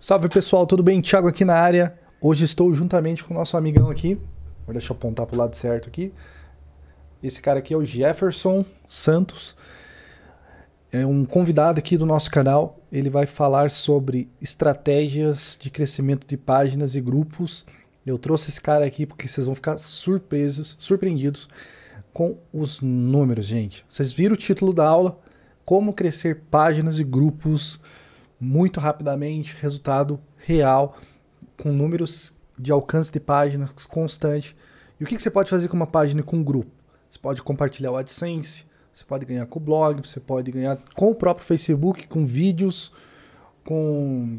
Salve pessoal, tudo bem? Thiago aqui na área. Hoje estou juntamente com o nosso amigão aqui. Deixa eu apontar para o lado certo aqui. Esse cara aqui é o Jefferson Santos. É um convidado aqui do nosso canal. Ele vai falar sobre estratégias de crescimento de páginas e grupos. Eu trouxe esse cara aqui porque vocês vão ficar surpresos, surpreendidos com os números, gente. Vocês viram o título da aula? Como crescer páginas e grupos muito rapidamente, resultado real, com números de alcance de páginas constante. E o que, que você pode fazer com uma página e com um grupo? Você pode compartilhar o AdSense, você pode ganhar com o blog, você pode ganhar com o próprio Facebook, com vídeos, com,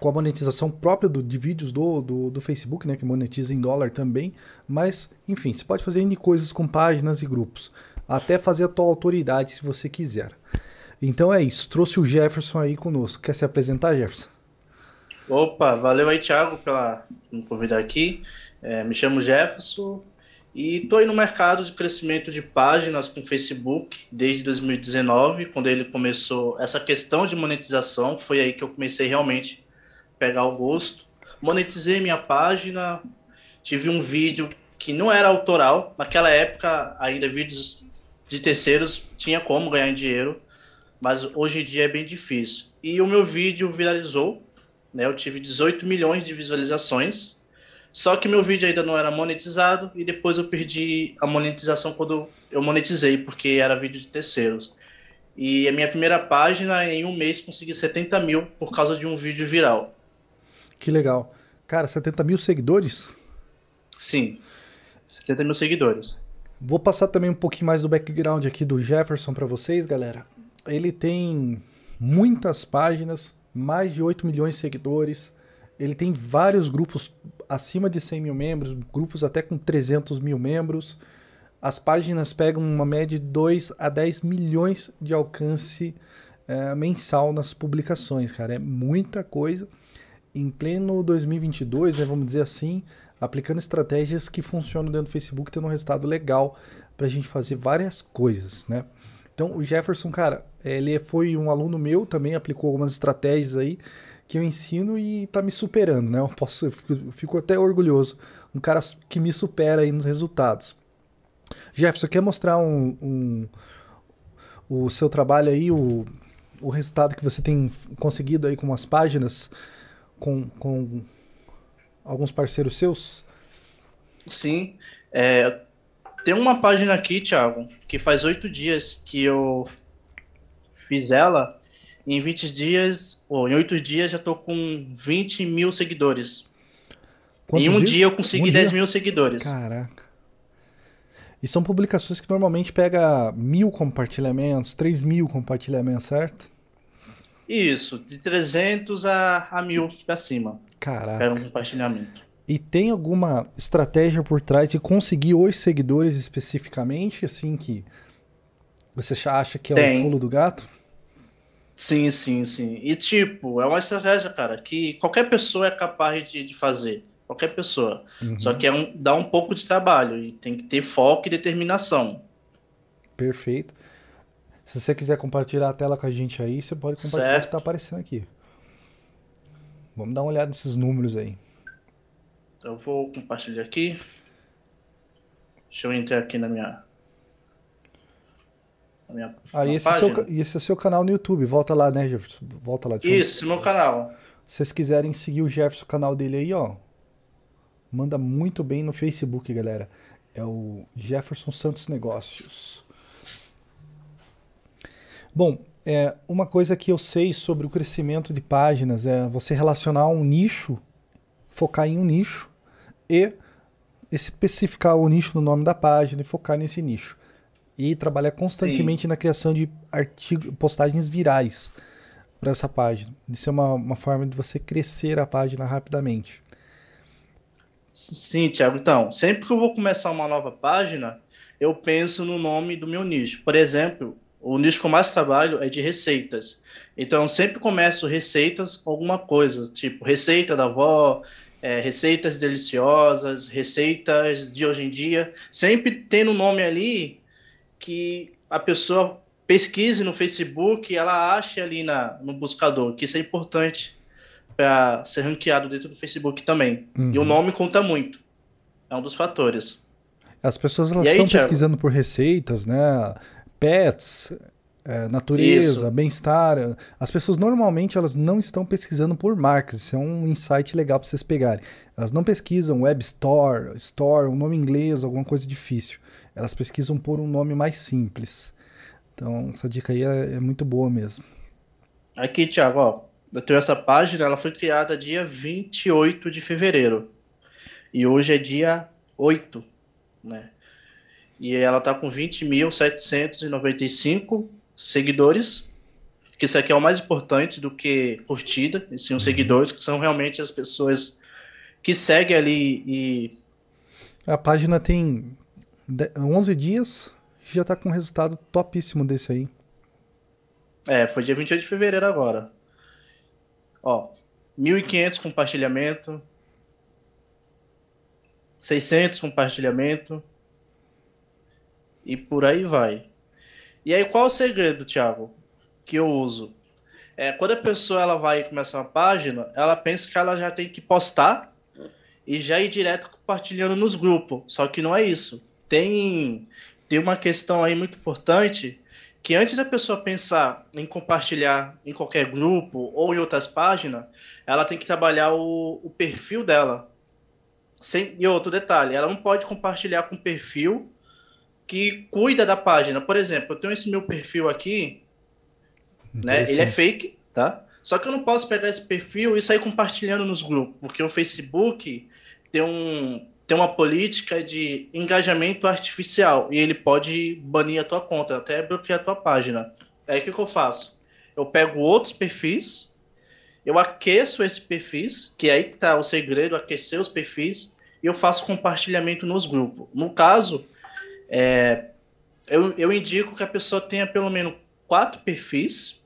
com a monetização própria do, de vídeos do, do, do Facebook, né, que monetiza em dólar também. Mas, enfim, você pode fazer N coisas com páginas e grupos, até fazer a tua autoridade se você quiser. Então é isso, trouxe o Jefferson aí conosco. Quer se apresentar, Jefferson? Opa, valeu aí, Thiago, pela me convidar aqui. É, me chamo Jefferson e estou aí no mercado de crescimento de páginas com Facebook desde 2019, quando ele começou essa questão de monetização. Foi aí que eu comecei realmente a pegar o gosto. Monetizei minha página, tive um vídeo que não era autoral. Naquela época, ainda vídeos de terceiros tinha como ganhar dinheiro mas hoje em dia é bem difícil. E o meu vídeo viralizou, né? Eu tive 18 milhões de visualizações. Só que meu vídeo ainda não era monetizado e depois eu perdi a monetização quando eu monetizei, porque era vídeo de terceiros. E a minha primeira página, em um mês, consegui 70 mil por causa de um vídeo viral. Que legal. Cara, 70 mil seguidores? Sim, 70 mil seguidores. Vou passar também um pouquinho mais do background aqui do Jefferson para vocês, galera ele tem muitas páginas, mais de 8 milhões de seguidores. Ele tem vários grupos acima de 100 mil membros, grupos até com 300 mil membros. As páginas pegam uma média de 2 a 10 milhões de alcance é, mensal nas publicações, cara. É muita coisa. Em pleno 2022, né, vamos dizer assim, aplicando estratégias que funcionam dentro do Facebook, tendo um resultado legal para a gente fazer várias coisas, né? Então, o Jefferson, cara, ele foi um aluno meu também, aplicou algumas estratégias aí que eu ensino e tá me superando, né? Eu, posso, eu fico até orgulhoso. Um cara que me supera aí nos resultados. Jefferson, quer mostrar um, um o seu trabalho aí, o, o resultado que você tem conseguido aí com as páginas, com, com alguns parceiros seus? Sim. É, tem uma página aqui, Thiago, que faz oito dias que eu fiz ela. em 20 dias, ou em oito dias, já tô com 20 mil seguidores. Quantos em um dias? dia eu consegui um 10 dia? mil seguidores. Caraca. E são publicações que normalmente pega mil compartilhamentos, 3 mil compartilhamentos, certo? Isso, de 300 a, a mil pra cima. Caraca. Era um compartilhamento. E tem alguma estratégia por trás de conseguir os seguidores especificamente, assim, que você acha que é tem. o pulo do gato? Sim, sim, sim. E tipo, é uma estratégia, cara, que qualquer pessoa é capaz de, de fazer. Qualquer pessoa. Uhum. Só que é um, dá um pouco de trabalho e tem que ter foco e determinação. Perfeito. Se você quiser compartilhar a tela com a gente aí, você pode compartilhar certo. o que está aparecendo aqui. Vamos dar uma olhada nesses números aí. Eu vou compartilhar aqui. Deixa eu entrar aqui na minha. Na minha ah, e esse, é seu, esse é o seu canal no YouTube. Volta lá, né, Jefferson? Volta lá. Isso, eu... meu canal. Se vocês quiserem seguir o Jefferson, o canal dele aí, ó. Manda muito bem no Facebook, galera. É o Jefferson Santos Negócios. Bom, é, uma coisa que eu sei sobre o crescimento de páginas é você relacionar um nicho, focar em um nicho e especificar o nicho no nome da página e focar nesse nicho. E trabalhar constantemente Sim. na criação de artigo, postagens virais para essa página. Isso é uma, uma forma de você crescer a página rapidamente. Sim, Thiago. Então, sempre que eu vou começar uma nova página, eu penso no nome do meu nicho. Por exemplo, o nicho que eu mais trabalho é de receitas. Então, eu sempre começo receitas alguma coisa, tipo receita da avó, é, receitas deliciosas, receitas de hoje em dia, sempre tendo um nome ali que a pessoa pesquise no Facebook, ela ache ali na, no buscador, que isso é importante para ser ranqueado dentro do Facebook também. Uhum. E o uhum. nome conta muito, é um dos fatores. As pessoas elas estão pesquisando por receitas, né? Pets, é, natureza, bem-estar. As pessoas normalmente elas não estão pesquisando por marcas. Isso é um insight legal para vocês pegarem. Elas não pesquisam web store, store, um nome inglês, alguma coisa difícil. Elas pesquisam por um nome mais simples. Então essa dica aí é, é muito boa mesmo. Aqui, Thiago, ó, eu tenho essa página, ela foi criada dia 28 de fevereiro. E hoje é dia 8, né? E ela tá com 20.795 seguidores, que isso aqui é o mais importante do que curtida, e sim os uhum. seguidores, que são realmente as pessoas que seguem ali e... A página tem 11 dias, já está com um resultado topíssimo desse aí. É, foi dia 28 de fevereiro agora. Ó, 1.500 compartilhamento, 600 compartilhamento e por aí vai. E aí, qual é o segredo, Thiago, que eu uso? É, quando a pessoa ela vai começar uma página, ela pensa que ela já tem que postar e já ir direto compartilhando nos grupos. Só que não é isso. Tem, tem uma questão aí muito importante que antes da pessoa pensar em compartilhar em qualquer grupo ou em outras páginas, ela tem que trabalhar o, o perfil dela. Sem, e outro detalhe, ela não pode compartilhar com perfil que cuida da página. Por exemplo, eu tenho esse meu perfil aqui, né? Ele é fake, tá? Só que eu não posso pegar esse perfil e sair compartilhando nos grupos, porque o Facebook tem, um, tem uma política de engajamento artificial e ele pode banir a tua conta, até bloquear a tua página. Aí o que, que eu faço? Eu pego outros perfis, eu aqueço esses perfis, que é aí que tá o segredo, aquecer os perfis, e eu faço compartilhamento nos grupos. No caso, é, eu, eu indico que a pessoa tenha pelo menos quatro perfis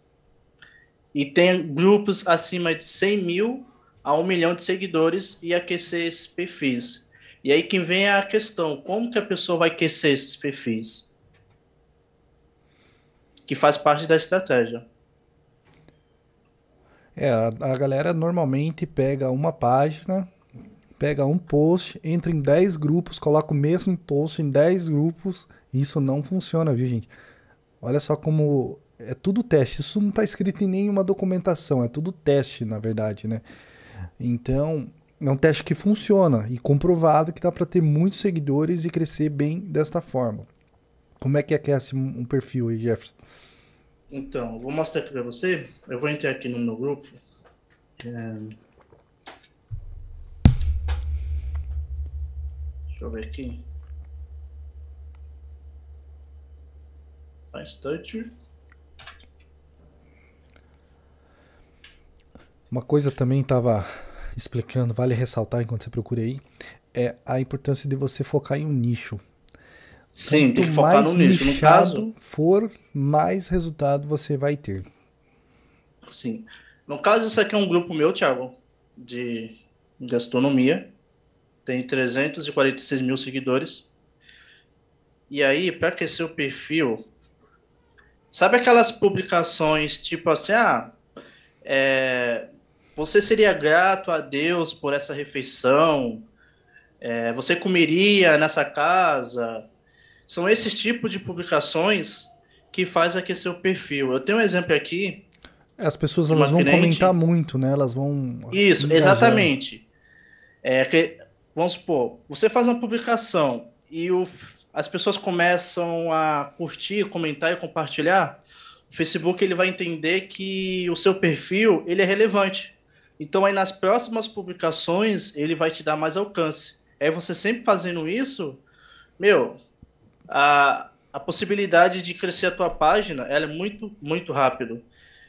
e tenha grupos acima de 100 mil a um milhão de seguidores e aquecer esses perfis. E aí que vem a questão, como que a pessoa vai aquecer esses perfis? Que faz parte da estratégia. É, a, a galera normalmente pega uma página pega um post, entra em 10 grupos, coloca o mesmo post em 10 grupos. Isso não funciona, viu, gente? Olha só como é tudo teste. Isso não está escrito em nenhuma documentação, é tudo teste, na verdade, né? Então, é um teste que funciona e comprovado que dá para ter muitos seguidores e crescer bem desta forma. Como é que aquece um perfil aí, Jefferson? Então, eu vou mostrar aqui para você. Eu vou entrar aqui no meu grupo. É, Deixa eu ver aqui. Faz Touch. Uma coisa também estava explicando, vale ressaltar enquanto você procura aí, é a importância de você focar em um nicho. Sim, Quanto tem que focar no nicho. No caso, for mais resultado você vai ter. Sim. No caso, isso aqui é um grupo meu, Thiago, de gastronomia tem 346 mil seguidores. E aí, para aquecer o perfil, sabe aquelas publicações tipo assim, ah, é, você seria grato a Deus por essa refeição? É, você comeria nessa casa? São esses tipos de publicações que faz aquecer o perfil. Eu tenho um exemplo aqui. As pessoas elas vão cliente. comentar muito, né? Elas vão. Isso, engajar. exatamente. É, que vamos supor, você faz uma publicação e o, as pessoas começam a curtir, comentar e compartilhar, o Facebook ele vai entender que o seu perfil ele é relevante. Então aí nas próximas publicações ele vai te dar mais alcance. É você sempre fazendo isso, meu, a, a possibilidade de crescer a tua página ela é muito muito rápido.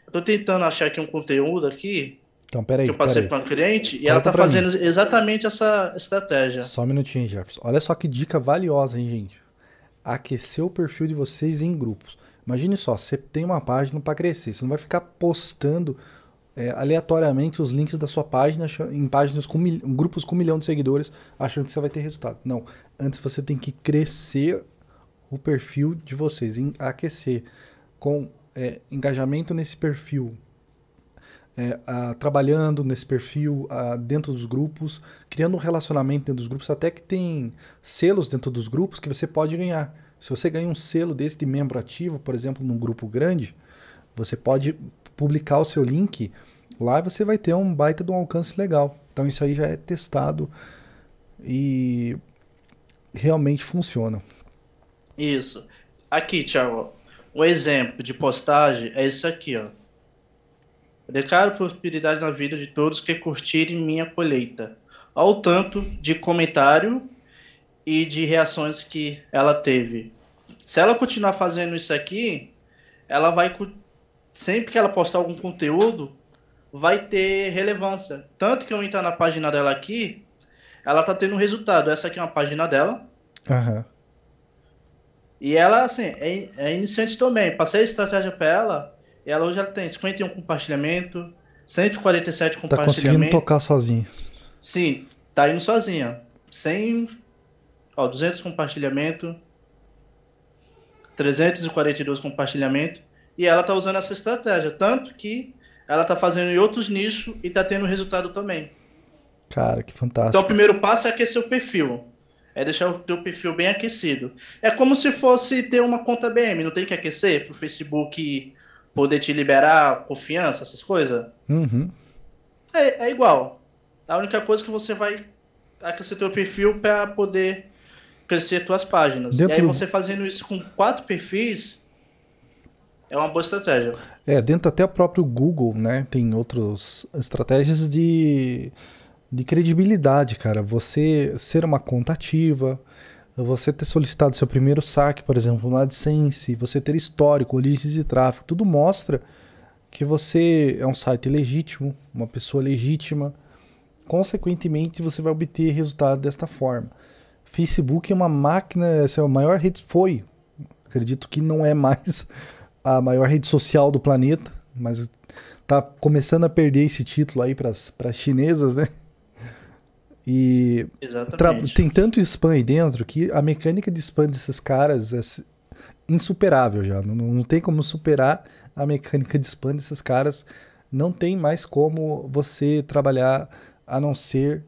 Eu tô tentando achar aqui um conteúdo aqui então, peraí. eu passei para um cliente e ela tá fazendo mim. exatamente essa estratégia. Só um minutinho, Jefferson. Olha só que dica valiosa, hein, gente? Aquecer o perfil de vocês em grupos. Imagine só, você tem uma página para crescer, você não vai ficar postando é, aleatoriamente os links da sua página em páginas com mil, grupos com um milhão de seguidores, achando que você vai ter resultado. Não. Antes você tem que crescer o perfil de vocês, em aquecer com é, engajamento nesse perfil, é, a, trabalhando nesse perfil a, dentro dos grupos, criando um relacionamento dentro dos grupos, até que tem selos dentro dos grupos que você pode ganhar. Se você ganha um selo desse de membro ativo, por exemplo, num grupo grande, você pode publicar o seu link lá e você vai ter um baita de um alcance legal. Então isso aí já é testado e realmente funciona. Isso. Aqui, Thiago, o exemplo de postagem é isso aqui, ó. Declaro prosperidade na vida de todos que curtirem minha colheita. Ao tanto de comentário e de reações que ela teve. Se ela continuar fazendo isso aqui, ela vai sempre que ela postar algum conteúdo, vai ter relevância. Tanto que eu entrar na página dela aqui, ela tá tendo resultado. Essa aqui é uma página dela. Uhum. E ela, assim, é, é iniciante também. Passei a estratégia para ela, ela hoje ela tem 51 compartilhamento, 147 compartilhamento. Tá conseguindo tocar sozinha. Sim, tá indo sozinha. 100, ó, 200 compartilhamento, 342 compartilhamento. E ela tá usando essa estratégia. Tanto que ela tá fazendo em outros nichos e tá tendo resultado também. Cara, que fantástico. Então o primeiro passo é aquecer o perfil. É deixar o teu perfil bem aquecido. É como se fosse ter uma conta BM, não tem que aquecer pro Facebook poder te liberar confiança, essas coisas. Uhum. É, é, igual. A única coisa que você vai aquecer o perfil para poder crescer suas páginas. Dentro... E aí você fazendo isso com quatro perfis é uma boa estratégia. É, dentro até o próprio Google, né? Tem outras estratégias de, de credibilidade, cara. Você ser uma conta ativa, você ter solicitado seu primeiro saque, por exemplo, na AdSense, você ter histórico, origens e tráfego, tudo mostra que você é um site legítimo, uma pessoa legítima. Consequentemente, você vai obter resultado desta forma. Facebook é uma máquina, essa é a maior rede foi, acredito que não é mais a maior rede social do planeta, mas está começando a perder esse título aí para as chinesas, né? E tem tanto spam aí dentro que a mecânica de spam desses caras é insuperável já. Não, não tem como superar a mecânica de spam desses caras. Não tem mais como você trabalhar a não ser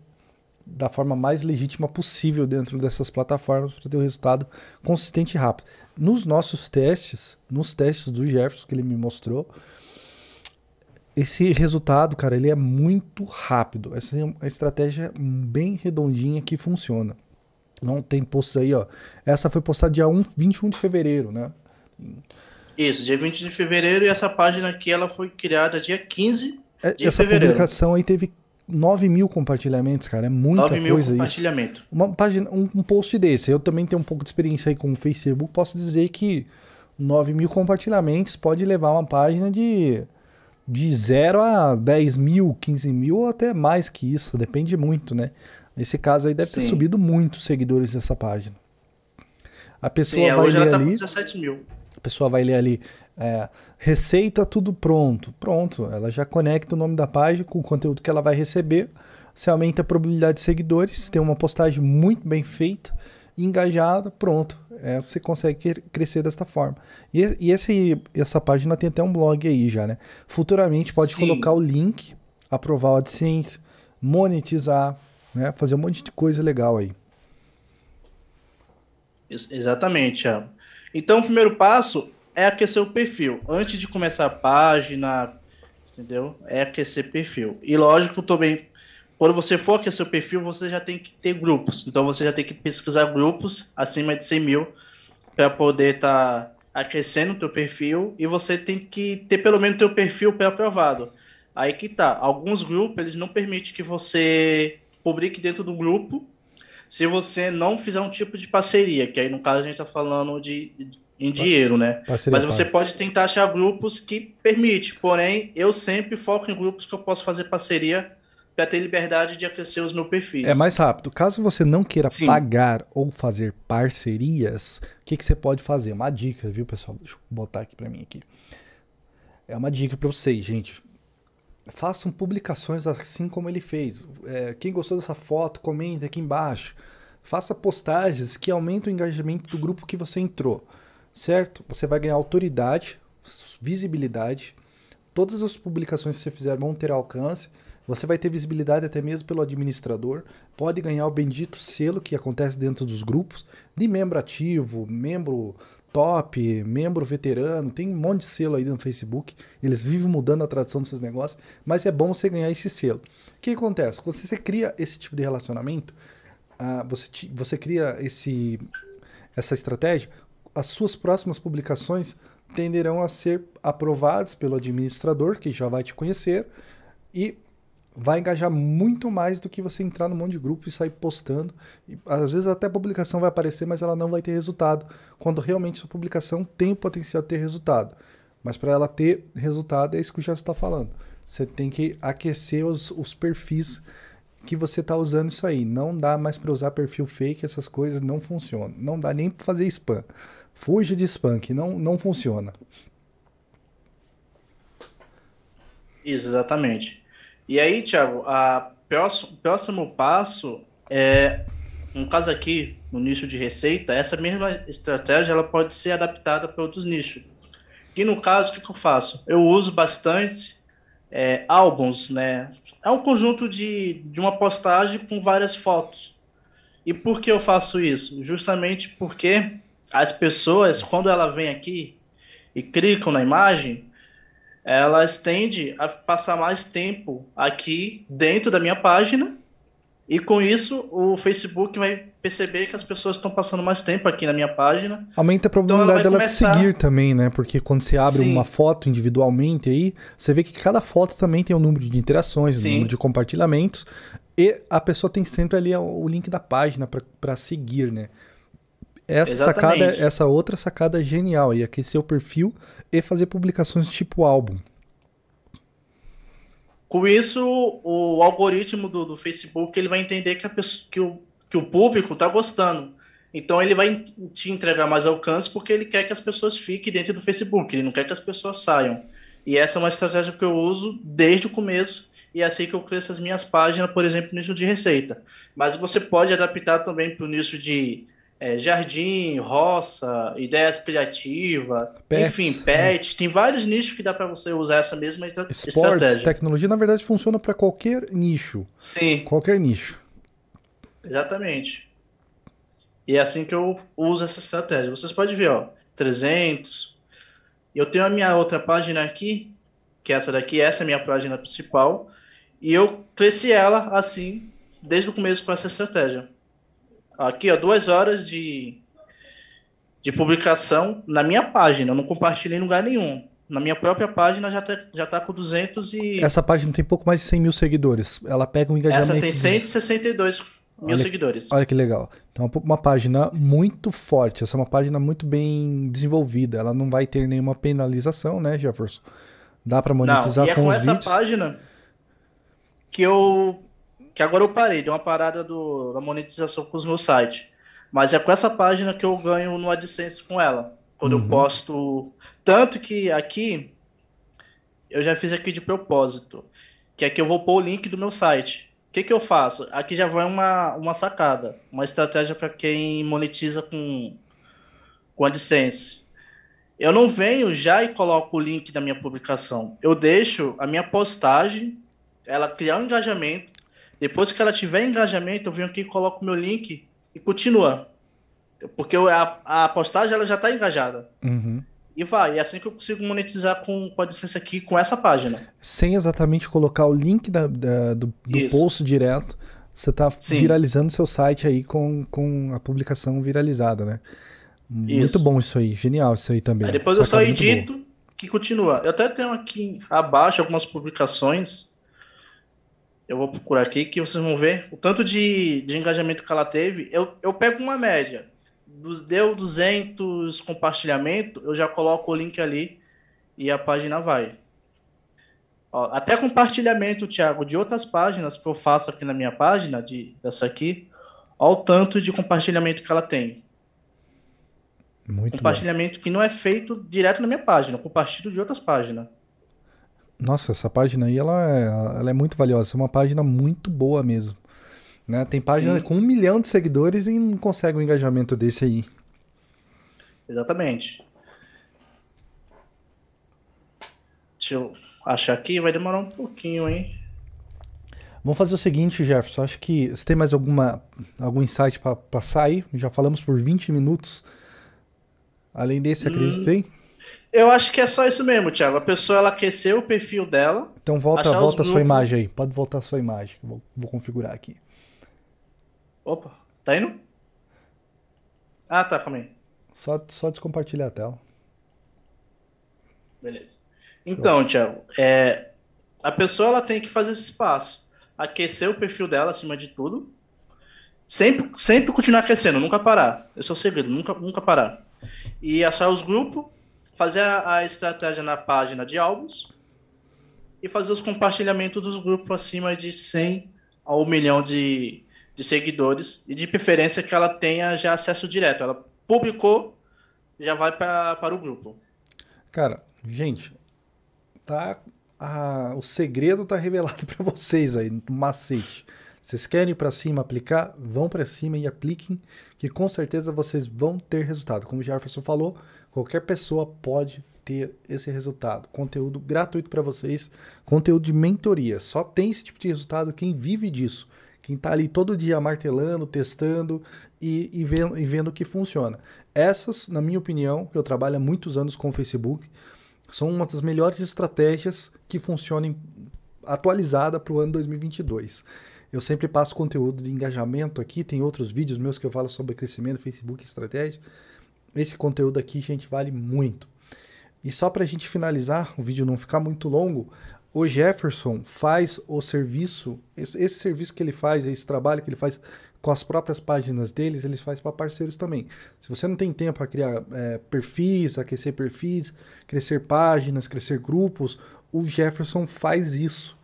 da forma mais legítima possível dentro dessas plataformas para ter um resultado consistente e rápido. Nos nossos testes, nos testes do Jefferson que ele me mostrou, esse resultado, cara, ele é muito rápido. Essa é uma estratégia bem redondinha que funciona. Não tem posts aí, ó. Essa foi postada dia 1, 21 de fevereiro, né? Isso, dia 20 de fevereiro. E essa página aqui, ela foi criada dia 15 é, de essa fevereiro. Essa publicação aí teve 9 mil compartilhamentos, cara. É muita 9 mil coisa compartilhamento. isso. Uma página, um, um post desse. Eu também tenho um pouco de experiência aí com o Facebook. Posso dizer que 9 mil compartilhamentos pode levar uma página de de 0 a 10 mil, 15 mil ou até mais que isso, depende muito, né? Nesse caso aí deve Sim. ter subido muito seguidores dessa página. A pessoa Sim, é, vai ler tá ali. mil. A pessoa vai ler ali. É, receita tudo pronto. Pronto, ela já conecta o nome da página com o conteúdo que ela vai receber. Você aumenta a probabilidade de seguidores, tem uma postagem muito bem feita engajado pronto. É, você consegue crescer desta forma. E, e, esse, essa página tem até um blog aí já, né? Futuramente pode Sim. colocar o link, aprovar o AdSense, monetizar, né? Fazer um monte de coisa legal aí. exatamente, é. Então, o primeiro passo é aquecer o perfil. Antes de começar a página, entendeu? É aquecer perfil. E lógico, também quando você foca seu perfil, você já tem que ter grupos. Então você já tem que pesquisar grupos acima de 100 mil para poder estar tá o teu perfil e você tem que ter pelo menos teu perfil pré-aprovado. Aí que tá. Alguns grupos eles não permitem que você publique dentro do grupo se você não fizer um tipo de parceria, que aí no caso a gente está falando de, de em dinheiro, né? Parceria Mas você pode tentar achar grupos que permite. Porém, eu sempre foco em grupos que eu posso fazer parceria para ter liberdade de aquecer os no perfis. É mais rápido. Caso você não queira Sim. pagar ou fazer parcerias, o que, que você pode fazer? Uma dica, viu, pessoal? Deixa eu botar aqui para mim aqui. É uma dica para vocês, gente. Façam publicações assim como ele fez. É, quem gostou dessa foto, comenta aqui embaixo. Faça postagens que aumentem o engajamento do grupo que você entrou, certo? Você vai ganhar autoridade, visibilidade. Todas as publicações que você fizer vão ter alcance você vai ter visibilidade até mesmo pelo administrador, pode ganhar o bendito selo que acontece dentro dos grupos, de membro ativo, membro top, membro veterano, tem um monte de selo aí no Facebook. Eles vivem mudando a tradição dos seus negócios, mas é bom você ganhar esse selo. O que acontece? Quando você cria esse tipo de relacionamento, ah, você, você cria esse, essa estratégia, as suas próximas publicações tenderão a ser aprovadas pelo administrador, que já vai te conhecer, e vai engajar muito mais do que você entrar num monte de grupo e sair postando. E, às vezes até a publicação vai aparecer, mas ela não vai ter resultado, quando realmente sua publicação tem o potencial de ter resultado. Mas para ela ter resultado, é isso que o Jeff está falando. Você tem que aquecer os, os perfis que você está usando isso aí. Não dá mais para usar perfil fake, essas coisas não funcionam. Não dá nem para fazer spam. Fuja de spam, que não, não funciona. Isso, exatamente. E aí, Thiago, o próximo, próximo passo é, no caso aqui, no nicho de receita, essa mesma estratégia ela pode ser adaptada para outros nichos. E no caso, o que, que eu faço? Eu uso bastante é, álbuns, né? É um conjunto de, de uma postagem com várias fotos. E por que eu faço isso? Justamente porque as pessoas, quando ela vem aqui e clicam na imagem, elas tendem a passar mais tempo aqui dentro da minha página e com isso o Facebook vai perceber que as pessoas estão passando mais tempo aqui na minha página. Aumenta a então, probabilidade então dela começar... seguir também, né? Porque quando você abre Sim. uma foto individualmente aí, você vê que cada foto também tem um número de interações, um número de compartilhamentos e a pessoa tem sempre ali o link da página para seguir, né? Essa Exatamente. sacada, essa outra sacada é genial, e aquecer o perfil e fazer publicações tipo álbum. Com isso, o algoritmo do, do Facebook ele vai entender que, a pessoa, que, o, que o público está gostando. Então ele vai te entregar mais alcance porque ele quer que as pessoas fiquem dentro do Facebook, ele não quer que as pessoas saiam. E essa é uma estratégia que eu uso desde o começo e é assim que eu cresço as minhas páginas, por exemplo, nicho de receita. Mas você pode adaptar também para o nicho de é, jardim, roça, ideias criativas, enfim, né? pet. Tem vários nichos que dá para você usar essa mesma Esportes, estratégia. tecnologia, na verdade, funciona para qualquer nicho. Sim. Qualquer nicho. Exatamente. E é assim que eu uso essa estratégia. Vocês podem ver, ó, 300. Eu tenho a minha outra página aqui, que é essa daqui, essa é a minha página principal, e eu cresci ela assim, desde o começo com essa estratégia. Aqui, ó, duas horas de, de publicação na minha página. Eu não compartilhei em lugar nenhum. Na minha própria página já tá, já tá com 200 e. Essa página tem pouco mais de 100 mil seguidores. Ela pega um engajamento. Essa tem 162 mil olha, seguidores. Olha que legal. Então, é uma página muito forte. Essa é uma página muito bem desenvolvida. Ela não vai ter nenhuma penalização, né, Jefferson? Dá para monetizar não, e é com, com essa vídeos. página que eu que agora eu parei, de uma parada do, da monetização com os meus sites. Mas é com essa página que eu ganho no AdSense com ela. Quando uhum. eu posto. Tanto que aqui eu já fiz aqui de propósito. Que aqui é eu vou pôr o link do meu site. O que, que eu faço? Aqui já vai uma, uma sacada, uma estratégia para quem monetiza com, com AdSense. Eu não venho já e coloco o link da minha publicação. Eu deixo a minha postagem, ela criar um engajamento, depois que ela tiver engajamento, eu venho aqui, coloco meu link e continua. Porque a, a postagem ela já está engajada. Uhum. E vai, é assim que eu consigo monetizar com, a licença aqui, com essa página. Sem exatamente colocar o link da, da do, do post direto, você está viralizando seu site aí com, com a publicação viralizada, né? Muito bom isso aí, genial isso aí também. Aí depois eu só é edito bom. que continua. Eu até tenho aqui abaixo algumas publicações eu vou procurar aqui que vocês vão ver o tanto de, de engajamento que ela teve. Eu, eu pego uma média. Dos, deu 200 compartilhamento, eu já coloco o link ali e a página vai. Ó, até compartilhamento, Thiago, de outras páginas que eu faço aqui na minha página, de, dessa aqui, ao tanto de compartilhamento que ela tem. Muito compartilhamento bom. que não é feito direto na minha página, compartilho de outras páginas. Nossa, essa página aí ela é, ela é muito valiosa. É uma página muito boa mesmo. Né? Tem página Sim. com um milhão de seguidores e não consegue um engajamento desse aí. Exatamente. Deixa eu achar aqui, vai demorar um pouquinho, hein? Vamos fazer o seguinte, Jefferson. Acho que você tem mais alguma, algum insight para passar aí? Já falamos por 20 minutos. Além desse, hum. acreditei. Eu acho que é só isso mesmo, Thiago. A pessoa ela aqueceu o perfil dela. Então volta, volta a sua imagem aí. Pode voltar a sua imagem. Vou, vou configurar aqui. Opa, tá indo? Ah, tá, calma aí. Só, só descompartilhar a tela. Beleza. Então, Thiago, é, a pessoa ela tem que fazer esse espaço. Aquecer o perfil dela acima de tudo. Sempre, sempre continuar aquecendo, nunca parar. Esse é o segredo, nunca, nunca parar. E achar os grupos fazer a, a estratégia na página de álbuns e fazer os compartilhamentos dos grupos acima de 100 a 1 milhão de, de seguidores e de preferência que ela tenha já acesso direto. Ela publicou, já vai pra, para o grupo. Cara, gente, tá a, o segredo tá revelado para vocês aí, macete. Vocês querem ir para cima aplicar? Vão para cima e apliquem, que com certeza vocês vão ter resultado. Como o Jefferson falou, Qualquer pessoa pode ter esse resultado. Conteúdo gratuito para vocês, conteúdo de mentoria. Só tem esse tipo de resultado quem vive disso, quem está ali todo dia martelando, testando e, e, vendo, e vendo que funciona. Essas, na minha opinião, que eu trabalho há muitos anos com o Facebook, são uma das melhores estratégias que funcionem atualizada para o ano 2022. Eu sempre passo conteúdo de engajamento aqui, tem outros vídeos meus que eu falo sobre crescimento, Facebook, estratégia. Esse conteúdo aqui, gente, vale muito. E só para a gente finalizar, o vídeo não ficar muito longo, o Jefferson faz o serviço, esse, esse serviço que ele faz, esse trabalho que ele faz com as próprias páginas deles, eles fazem para parceiros também. Se você não tem tempo para criar é, perfis, aquecer perfis, crescer páginas, crescer grupos, o Jefferson faz isso.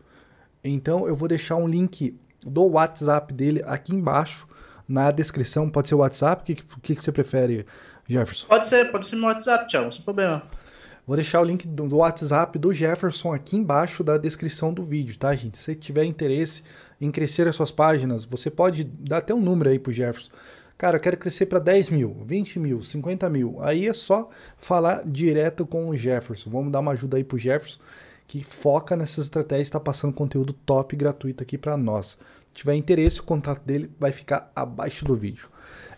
Então eu vou deixar um link do WhatsApp dele aqui embaixo na descrição. Pode ser o WhatsApp? O que, que, que você prefere, Jefferson? Pode ser, pode ser no WhatsApp, Thiago, sem problema. Vou deixar o link do WhatsApp do Jefferson aqui embaixo da descrição do vídeo, tá, gente? Se tiver interesse em crescer as suas páginas, você pode dar até um número aí pro Jefferson. Cara, eu quero crescer para 10 mil, 20 mil, 50 mil. Aí é só falar direto com o Jefferson. Vamos dar uma ajuda aí pro Jefferson, que foca nessas estratégias, está passando conteúdo top gratuito aqui para nós, tiver interesse, o contato dele vai ficar abaixo do vídeo.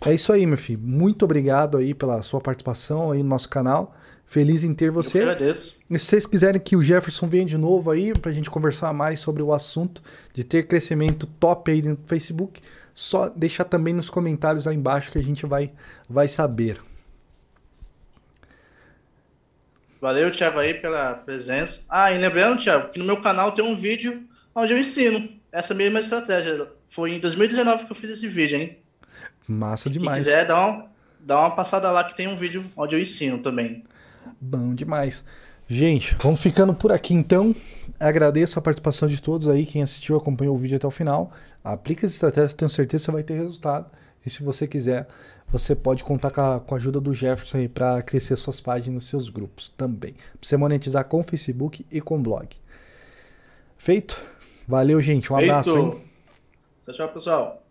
É isso aí, meu filho. Muito obrigado aí pela sua participação aí no nosso canal. Feliz em ter você. Eu agradeço. E se vocês quiserem que o Jefferson venha de novo aí para a gente conversar mais sobre o assunto de ter crescimento top aí no Facebook, só deixar também nos comentários aí embaixo que a gente vai, vai saber. Valeu, Thiago, aí pela presença. Ah, e lembrando, Thiago, que no meu canal tem um vídeo onde eu ensino essa mesma estratégia. Foi em 2019 que eu fiz esse vídeo, hein? Massa demais. Se quiser, dá, um, dá uma passada lá que tem um vídeo onde eu ensino também. Bom demais. Gente, vamos ficando por aqui então. Agradeço a participação de todos aí, quem assistiu, acompanhou o vídeo até o final. Aplica essa estratégia tenho certeza que você vai ter resultado. E se você quiser, você pode contar com a, com a ajuda do Jefferson aí para crescer suas páginas, seus grupos também. Para você monetizar com Facebook e com blog. Feito? Valeu, gente. Um Feito. abraço. Hein? Tchau, tchau, pessoal.